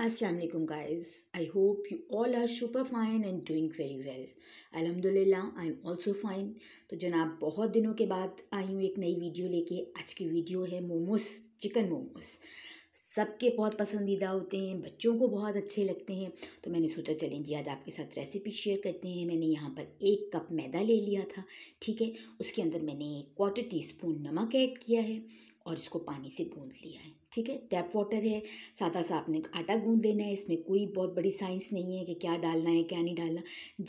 वालेकुम guys I hope you all are super fine and doing very well अलहमदिल्ला I am also fine तो जनाब बहुत दिनों के बाद आई हूँ एक नई वीडियो लेके आज की वीडियो है मोमोस चिकन मोमोस सबके बहुत पसंदीदा होते हैं बच्चों को बहुत अच्छे लगते हैं तो मैंने सोचा चलें जी आज आपके साथ रेसिपी शेयर करते हैं मैंने यहाँ पर एक कप मैदा ले लिया था ठीक है उसके अंदर मैंने क्वार्टर टी स्पून नमक ऐड किया है और इसको पानी से गूंद लिया है ठीक है टैप वाटर है सादा सा आपने आटा गूंद लेना है इसमें कोई बहुत बड़ी साइंस नहीं है कि क्या डालना है क्या नहीं डालना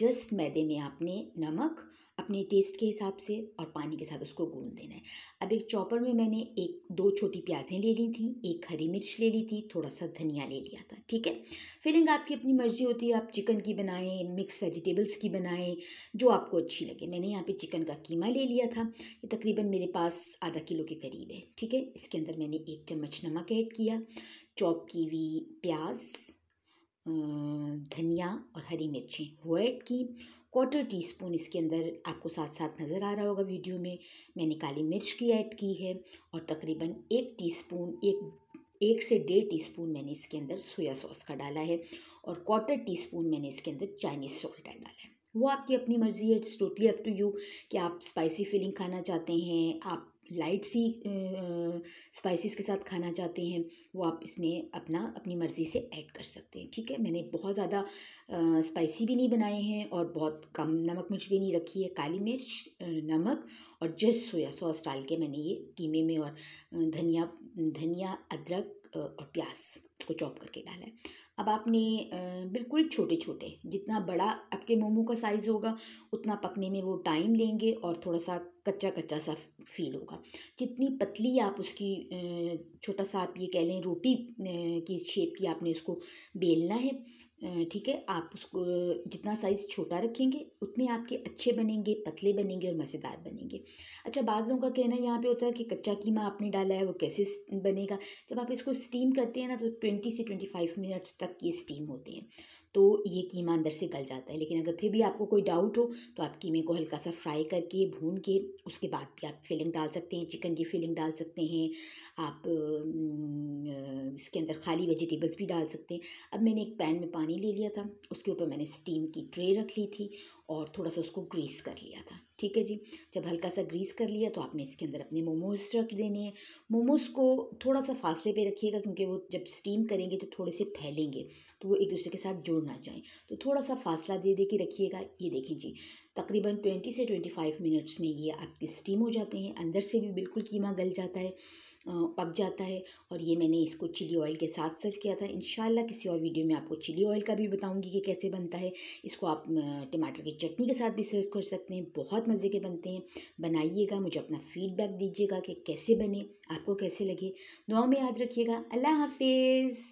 जस्ट मैदे में आपने नमक अपने टेस्ट के हिसाब से और पानी के साथ उसको गूंद देना है अब एक चॉपर में मैंने एक दो छोटी प्याजें ले ली थी एक हरी मिर्च ले ली थी थोड़ा सा धनिया ले लिया था ठीक है फिलिंग आपकी अपनी मर्ज़ी होती है आप चिकन की बनाएं मिक्स वेजिटेबल्स की बनाएं जो आपको अच्छी लगे मैंने यहाँ पर चिकन का कीमा ले लिया था ये तकरीबन मेरे पास आधा किलो के करीब है ठीक है इसके अंदर मैंने एक चम्मच नमक ऐड किया चॉप की हुई प्याज धनिया और हरी मिर्ची वर्ड की क्वार्टर टी स्पून इसके अंदर आपको साथ साथ नज़र आ रहा होगा वीडियो में मैंने काली मिर्च की ऐड की है और तकरीबन एक टीस्पून एक एक से डेढ़ टीस्पून मैंने इसके अंदर सोया सॉस का डाला है और क्वार्टर टी स्पून मैंने इसके अंदर चाइनीज़ सॉल्ट डाला है वो आपकी अपनी मर्ज़ी है it's totally up to you कि आप स्पाइसी फीलिंग खाना चाहते हैं आप लाइट सी स्पाइसेस के साथ खाना चाहते हैं वो आप इसमें अपना अपनी मर्ज़ी से ऐड कर सकते हैं ठीक है मैंने बहुत ज़्यादा स्पाइसी भी नहीं बनाए हैं और बहुत कम नमक मिर्च भी नहीं रखी है काली मिर्च नमक और जस्ट सोया सॉस डाल के मैंने ये कीमे में और धनिया धनिया अदरक और प्याज को चॉप करके डाला है अब आपने बिल्कुल छोटे छोटे जितना बड़ा आपके मोमो का साइज़ होगा उतना पकने में वो टाइम लेंगे और थोड़ा सा कच्चा कच्चा सा फील होगा जितनी पतली आप उसकी छोटा सा आप ये कह लें रोटी की शेप की आपने उसको बेलना है ठीक है आप उसको जितना साइज़ छोटा रखेंगे उतने आपके अच्छे बनेंगे पतले बनेंगे और मज़ेदार बनेंगे अच्छा बाद लोगों का कहना यहाँ पे होता है कि कच्चा कीमा आपने डाला है वो कैसे बनेगा जब आप इसको स्टीम करते हैं ना तो ट्वेंटी से ट्वेंटी फाइव मिनट्स तक ये स्टीम होते हैं तो ये कीमा अंदर से गल जाता है लेकिन अगर फिर भी आपको कोई डाउट हो तो आप कीमे को हल्का सा फ्राई करके भून के उसके बाद भी आप फिलिंग डाल सकते हैं चिकन की फिलिंग डाल सकते हैं आप इसके अंदर खाली वेजिटेबल्स भी डाल सकते हैं अब मैंने एक पैन में पानी ले लिया था उसके ऊपर मैंने स्टीम की ट्रे रख ली थी और थोड़ा सा उसको ग्रीस कर लिया था ठीक है जी जब हल्का सा ग्रीस कर लिया तो आपने इसके अंदर अपने मोमोज रख देने हैं मोमोज को थोड़ा सा फासले पे रखिएगा क्योंकि वो जब स्टीम करेंगे तो थोड़े से फैलेंगे तो वो एक दूसरे के साथ जुड़ ना जाएँ तो थोड़ा सा फासला दे दे के रखिएगा ये देखें जी तकरीबन ट्वेंटी से ट्वेंटी फाइव मिनट्स में ये आपके स्टीम हो जाते हैं अंदर से भी बिल्कुल कीमा गल जाता है पक जाता है और ये मैंने इसको चिली ऑयल के साथ सर्व किया था इन किसी और वीडियो में आपको चिली ऑयल का भी बताऊँगी कि कैसे बनता है इसको आप टमाटर की चटनी के साथ भी सर्व कर सकते हैं बहुत मज़े के बनते हैं बनाइएगा मुझे अपना फ़ीडबैक दीजिएगा कि कैसे बने आपको कैसे लगे दुआ में याद रखिएगा अल्लाह हाफिज़